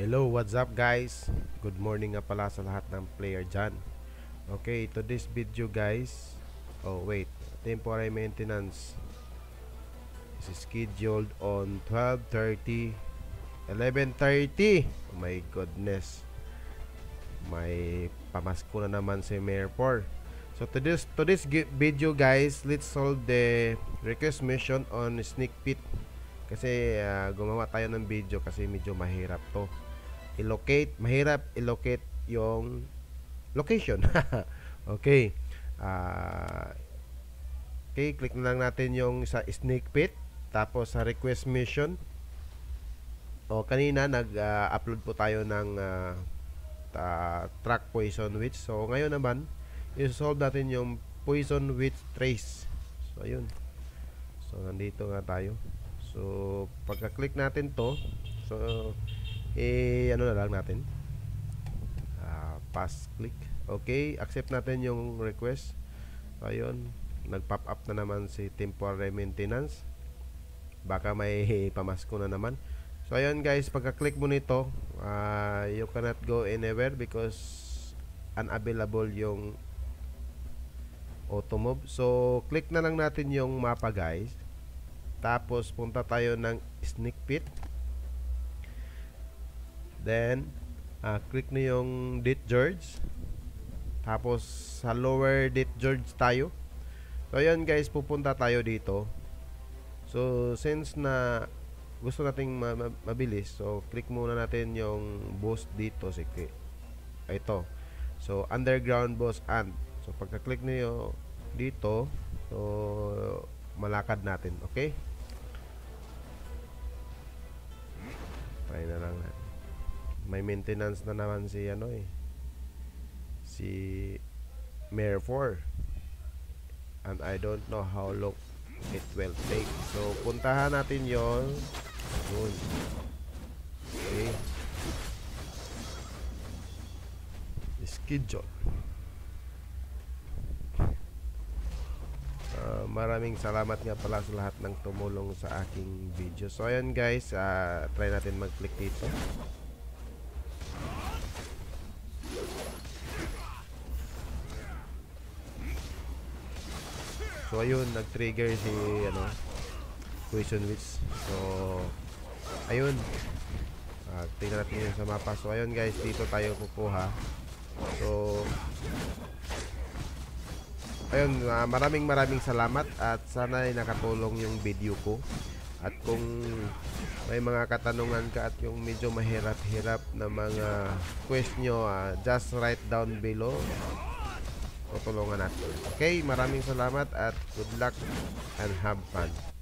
Hello, what's up guys? Good morning nga pala sa lahat ng player dyan. Okay, to this video guys. Oh, wait. Temporary maintenance is scheduled on 12.30. 11.30! Oh my goodness. May pamasko na naman si Mayor Por. So to this, to this video guys, let's solve the request mission on Sneak Pit kasi uh, gumawa tayo ng video kasi medyo mahirap to i-locate, mahirap i-locate yung location. okay. Uh, okay, click na lang natin yung sa sneak pit tapos sa request mission. O kanina nag-upload ah, uh, po tayo ng uh, uh, track poison witch. So ngayon naman, i-solve natin yung poison witch trace. So ayun. So nandito nga tayo. So pagka-click natin 'to, so eh ano na lang natin uh, pass click okay accept natin yung request ayun nag pop up na naman si temporary maintenance baka may pamasko na naman so ayun guys pagka click mo nito uh, you cannot go anywhere because unavailable yung auto move so click na lang natin yung mapa guys tapos punta tayo ng sneak peek Then, uh, click na yung date George. Tapos, sa lower date George tayo. So, ayan guys, pupunta tayo dito. So, since na gusto nating mabilis, so, click muna natin yung boost dito. Sige. Ito. So, underground boss and. So, pagka-click niyo dito, so, malakad natin. Okay? may maintenance na naman si ano eh si Mayor 4 and I don't know how long it will take so puntahan natin yon yun okay schedule Uh, maraming salamat nga pala sa lahat ng tumulong sa aking video. So ayan guys, uh, try natin mag-click dito. So ayun, nag-trigger si ano Question Witch. So ayun. At ah, tingnan natin yun sa mapa. So ayun guys, dito tayo kukuha. So ayun, uh, maraming maraming salamat at sana ay nakatulong yung video ko. At kung may mga katanungan ka at yung medyo mahirap-hirap na mga quest nyo, uh, just write down below tutulungan natin. Okay, maraming salamat at good luck and have fun.